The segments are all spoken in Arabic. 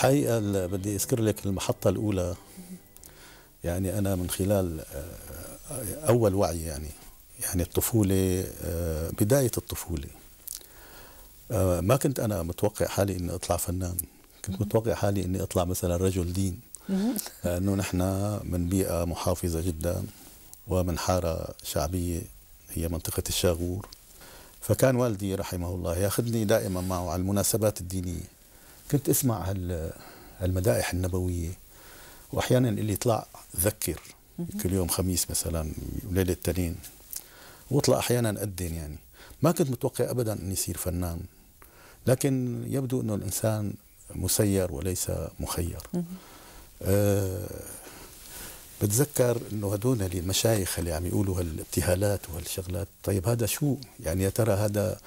الحقيقة بدي أذكر لك المحطة الأولى يعني أنا من خلال آه، أول وعي يعني يعني الطفولة آه، بداية الطفولة آه، ما كنت أنا متوقع حالي إني أطلع فنان كنت متوقع حالي إني أطلع مثلا رجل دين لأنه نحن من بيئة محافظة جدا ومن حارة شعبية هي منطقة الشاغور فكان والدي رحمه الله ياخذني دائما معه على المناسبات الدينية كنت اسمع هالمدائح النبويه واحيانا اللي يطلع ذكر كل يوم خميس مثلا وليله التنين واطلع احيانا ادن يعني ما كنت متوقع ابدا اني يصير فنان لكن يبدو انه الانسان مسير وليس مخير أه بتذكر انه هدول المشايخ اللي عم يقولوا هالابتهالات وهالشغلات طيب هذا شو يعني يا ترى هذا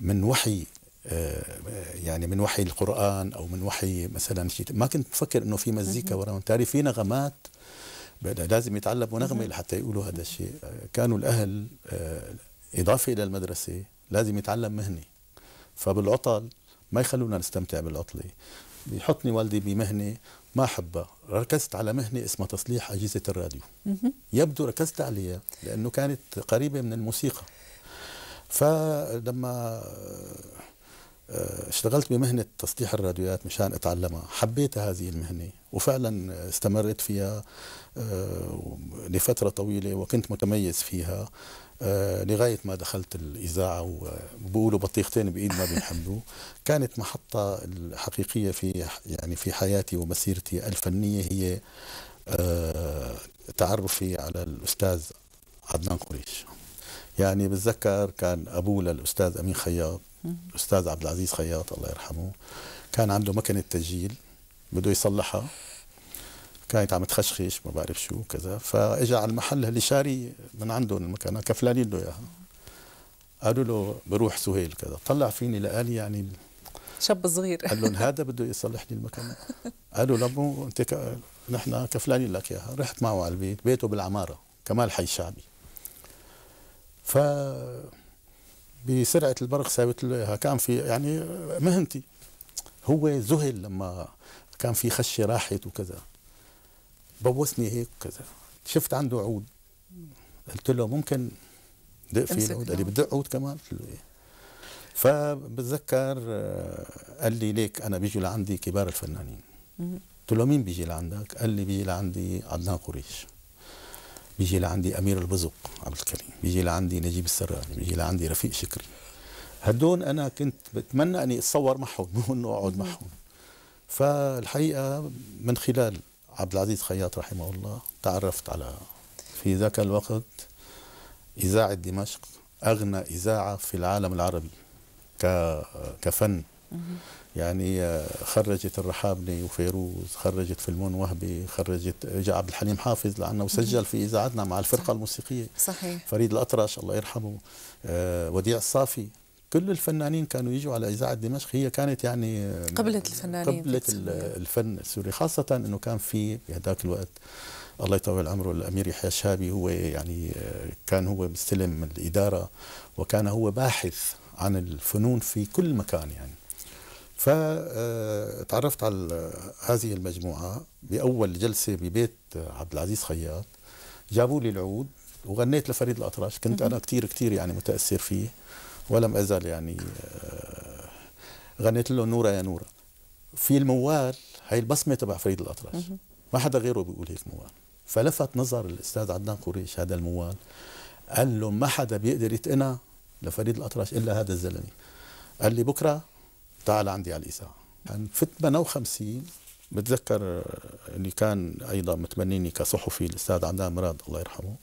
من وحي آه، يعني من وحي القرآن أو من وحي مثلا شيء ما كنت بفكر أنه في مزيكا وراهم تعرف في نغمات لازم يتعلموا نغمة لحتى يقولوا هذا الشيء آه، كانوا الأهل آه، إضافة إلى المدرسة لازم يتعلم مهنة فبالعطل ما يخلونا نستمتع بالعطلة بيحطني والدي بمهنة ما أحبها ركزت على مهنة اسمها تصليح أجهزة الراديو يبدو ركزت عليها لأنه كانت قريبة من الموسيقى فلما اشتغلت بمهنة تسطيح الراديوات مشان أتعلمها حبيت هذه المهنة وفعلا استمرت فيها آه، لفترة طويلة وكنت متميز فيها آه، لغاية ما دخلت الإذاعة وبقولوا بطيختين بإيد ما بنحملوا كانت محطة الحقيقية في يعني في حياتي ومسيرتي الفنية هي آه، تعرفي على الأستاذ عدنان قريش يعني بتذكر كان ابوه للاستاذ امين خياط الاستاذ عبد العزيز خياط الله يرحمه كان عنده مكنه تسجيل بده يصلحها كانت عم تخشخش ما بعرف شو كذا فاجى على المحل اللي شاري من عندهم المكنه كفلانين له اياها قالوا له بروح سهيل كذا طلع فيني لقال يعني شاب صغير قال لهم هذا بده يصلح لي المكنه قالوا لمو انت نحن كفلانين لك اياها رحت معه على البيت بيته بالعماره كمال حي شعبي ف بسرعه البرق ساويت له اياها كان في يعني مهنتي هو ذهل لما كان في خشه راحت وكذا بوسني هيك وكذا شفت عنده عود قلت له ممكن دق فيه العود قال لي آه. بدق عود كمان قلت له ايه فبتذكر آه، قال لي ليك انا بيجي لعندي كبار الفنانين قلت له مين بيجي لعندك؟ قال لي بيجي لعندي عدنان قريش بيجي لعندي امير البزق عبد الكريم بيجي لعندي نجيب السراج بيجي لعندي رفيق شكري هدول انا كنت بتمنى اني اتصور معهم مو انه اقعد معهم فالحقيقه من خلال عبد العزيز خياط رحمه الله تعرفت على في ذاك الوقت اذاعه دمشق اغنى اذاعه في العالم العربي كفن يعني آه، خرجت الرحابني وفيروز خرجت فيلمون وهبي خرجت جاء عبد الحليم حافظ لانه سجل في اذاعتنا مع الفرقه صحيح. الموسيقيه صحيح فريد الاطرش الله يرحمه آه، وديع الصافي كل الفنانين كانوا يجوا على اذاعه دمشق هي كانت يعني آه، قبلت الفنانين قبلت الفن السوري خاصه انه كان في بهداك الوقت الله يطول عمره الامير يحيى الشهابي هو يعني كان هو مستلم الاداره وكان هو باحث عن الفنون في كل مكان يعني فتعرفت على هذه المجموعة بأول جلسة ببيت عبد العزيز خياط جابوا لي العود وغنيت لفريد الأطرش كنت أنا كثير كثير يعني متأثر فيه ولم أزل يعني آه، غنيت له نورة يا نورة في الموال هي البصمة تبع فريد الأطرش ما حدا غيره بيقول هيك موال فلفت نظر الأستاذ عدنان قريش هذا الموال قال له ما حدا بيقدر يتقنع لفريد الأطرش إلا هذا الزلمة قال لي بكرة تعال عندي على الاذاعه يعني في 58 بتذكر اللي آه، كان ايضا متمنيني كصحفي الاستاذ عدنان مراد الله يرحمه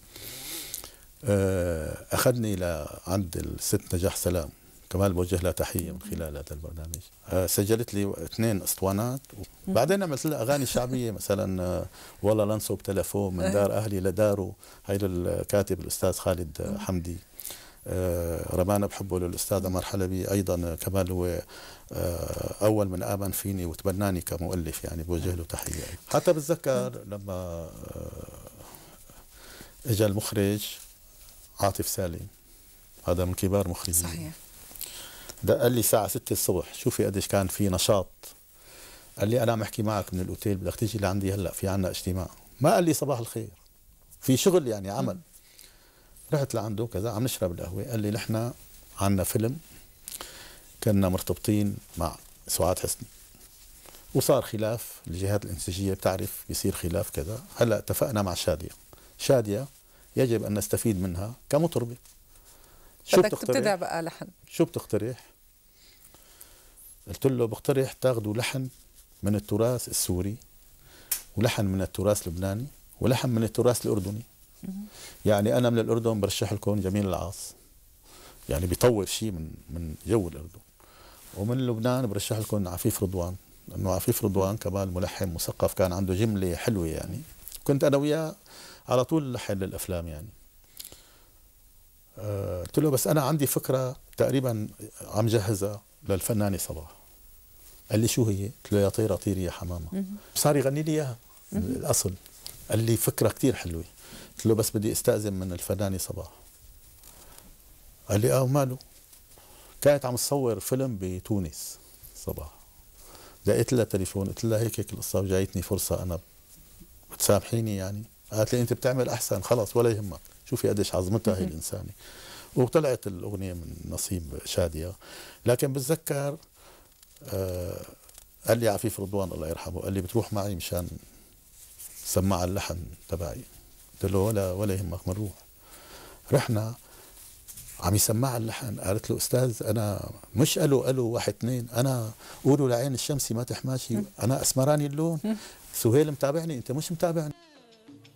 آه، اخذني لعند الست نجاح سلام كمان بوجه لها تحيه من خلال هذا البرنامج آه، سجلت لي اثنين اسطوانات وبعدين عملت لها اغاني شعبيه مثلا والله لنصب تلفون من دار اهلي لداره هيدا الكاتب الاستاذ خالد حمدي آه، رمانا بحبه للاستاذ عمر حلبي ايضا كمان هو آه، اول من امن فيني وتبناني كمؤلف يعني بوجه له تحيه حتى بتذكر لما آه، اجى المخرج عاطف سالم هذا من كبار مخرجين صحيح دق لي الساعه 6 الصبح شوفي قديش كان في نشاط قال لي انا عم احكي معك من الاوتيل بدك تيجي لعندي هلا في عنا اجتماع ما قال لي صباح الخير في شغل يعني عمل م. رحت لعنده كذا عم نشرب القهوه قال لي نحن عنا فيلم كنا مرتبطين مع سعاد حسني وصار خلاف الجهات الانسجيه بتعرف بيصير خلاف كذا هلا اتفقنا مع شاديه شاديه يجب ان نستفيد منها كمطربه شو بدك تبتدع بقى لحن شو بتقترح قلت له بقترح تاخذوا لحن من التراث السوري ولحن من التراث اللبناني ولحن من التراث الاردني يعني انا من الاردن برشح لكم جميل العاص يعني بيطور شيء من من جو الاردن ومن لبنان برشح لكم عفيف رضوان لانه عفيف رضوان كمان ملحن مثقف كان عنده جمله حلوه يعني كنت انا وياه على طول لحن للافلام يعني آه، قلت له بس انا عندي فكره تقريبا عم جهزها للفنانه صباح قال لي شو هي؟ قلت له يا طيره طيري يا حمامه صار يغني لي اياها الاصل قال لي فكره كثير حلوه قلت له بس بدي استأذن من الفنانة صباح قال لي اه وماله كانت عم تصور فيلم بتونس صباح لقيت لها تليفون قلت لها هيك هيك القصه وجايتني فرصه انا بتسامحيني يعني قالت لي انت بتعمل احسن خلص ولا يهمك شوفي قديش عظمتها هي الانسانه وطلعت الاغنيه من نصيب شاديه لكن بتذكر آه قال لي عفيف رضوان الله يرحمه قال لي بتروح معي مشان سماع اللحن تبعي قلت له ولا ولا يهمك بنروح رحنا عم يسمع اللحن قالت له استاذ انا مش الو الو واحد اثنين انا قولوا لعين الشمس ما تحماشي انا اسمراني اللون سهيل متابعني انت مش متابعني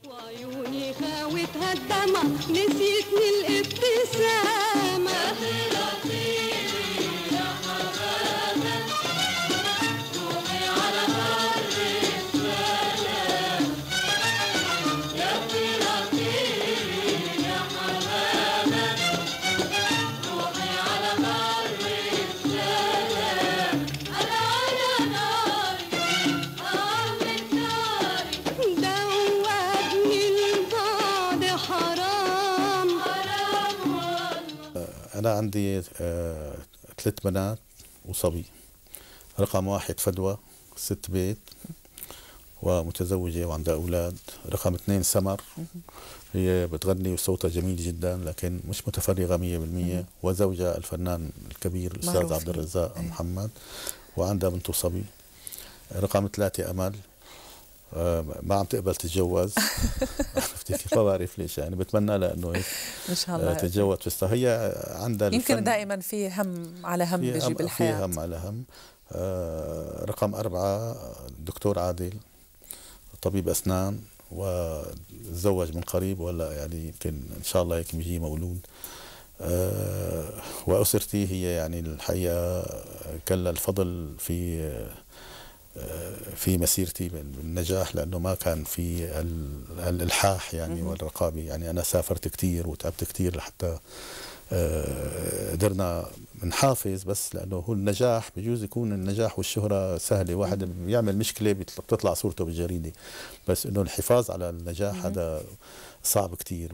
وعيوني خاوتها الدمع نسيتني الابتسامه أنا عندي آه، ثلاث بنات وصبي رقم واحد فدوى ست بيت ومتزوجة وعندها أولاد رقم اثنين سمر هي بتغني وصوتها جميل جدا لكن مش متفرغة 100% وزوجها الفنان الكبير الأستاذ عبد الرزاق إيه. محمد وعندها بنت صبي رقم ثلاثة أمل آه، ما عم تقبل تتجوز عرفتي كيف ما بعرف ليش يعني بتمنى لها انه هيك ان شاء الله آه، تتجوز بس هي عندها يمكن دائما في هم على هم بيجي بالحياه في هم على هم آه، رقم أربعة دكتور عادل طبيب أسنان وتزوج من قريب ولا يعني يمكن إن شاء الله هيك بيجي مولود وأسرتي هي يعني الحقيقة كلا الفضل في في مسيرتي بالنجاح لانه ما كان في الالحاح يعني والرقابه يعني انا سافرت كثير وتعبت كثير لحتى آه، قدرنا نحافظ بس لانه هو النجاح بجوز يكون النجاح والشهره سهله واحد بيعمل مشكله بتطلع صورته بالجريده بس انه الحفاظ على النجاح هذا صعب كثير